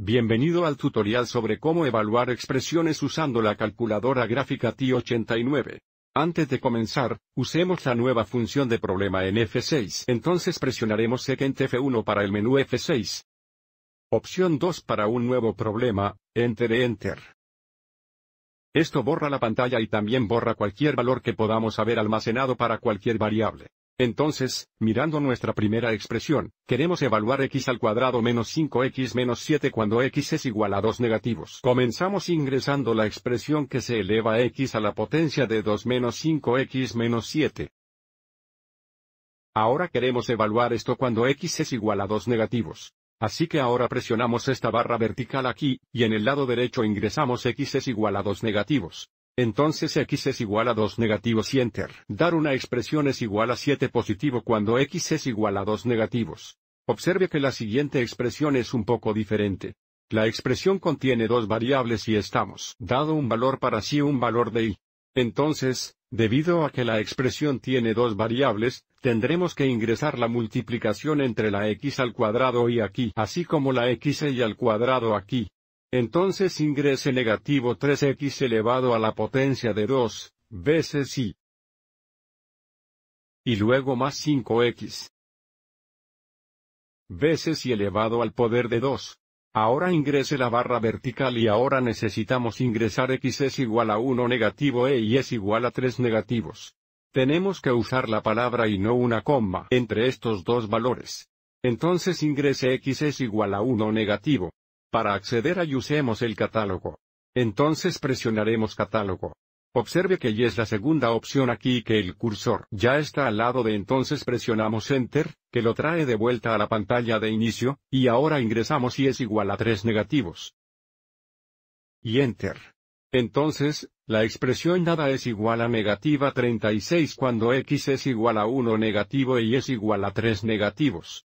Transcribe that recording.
Bienvenido al tutorial sobre cómo evaluar expresiones usando la calculadora gráfica TI-89. Antes de comenzar, usemos la nueva función de problema en F6. Entonces presionaremos en F1 para el menú F6. Opción 2 para un nuevo problema, Enter Enter. Esto borra la pantalla y también borra cualquier valor que podamos haber almacenado para cualquier variable. Entonces, mirando nuestra primera expresión, queremos evaluar x al cuadrado menos 5x menos 7 cuando x es igual a 2 negativos. Comenzamos ingresando la expresión que se eleva a x a la potencia de 2 menos 5x menos 7. Ahora queremos evaluar esto cuando x es igual a 2 negativos. Así que ahora presionamos esta barra vertical aquí, y en el lado derecho ingresamos x es igual a 2 negativos. Entonces x es igual a 2 negativos y enter. Dar una expresión es igual a 7 positivo cuando x es igual a 2 negativos. Observe que la siguiente expresión es un poco diferente. La expresión contiene dos variables y estamos dado un valor para sí un valor de y. Entonces, debido a que la expresión tiene dos variables, tendremos que ingresar la multiplicación entre la x al cuadrado y aquí, así como la X y al cuadrado aquí. Entonces ingrese negativo 3x elevado a la potencia de 2, veces y. Y luego más 5x. Veces y elevado al poder de 2. Ahora ingrese la barra vertical y ahora necesitamos ingresar x es igual a 1 negativo e y es igual a 3 negativos. Tenemos que usar la palabra y no una coma entre estos dos valores. Entonces ingrese x es igual a 1 negativo. Para acceder a usemos el catálogo. Entonces presionaremos catálogo. Observe que ya es la segunda opción aquí que el cursor ya está al lado de entonces presionamos Enter, que lo trae de vuelta a la pantalla de inicio, y ahora ingresamos y es igual a 3 negativos. Y Enter. Entonces, la expresión nada es igual a negativa 36 cuando x es igual a 1 negativo y es igual a 3 negativos.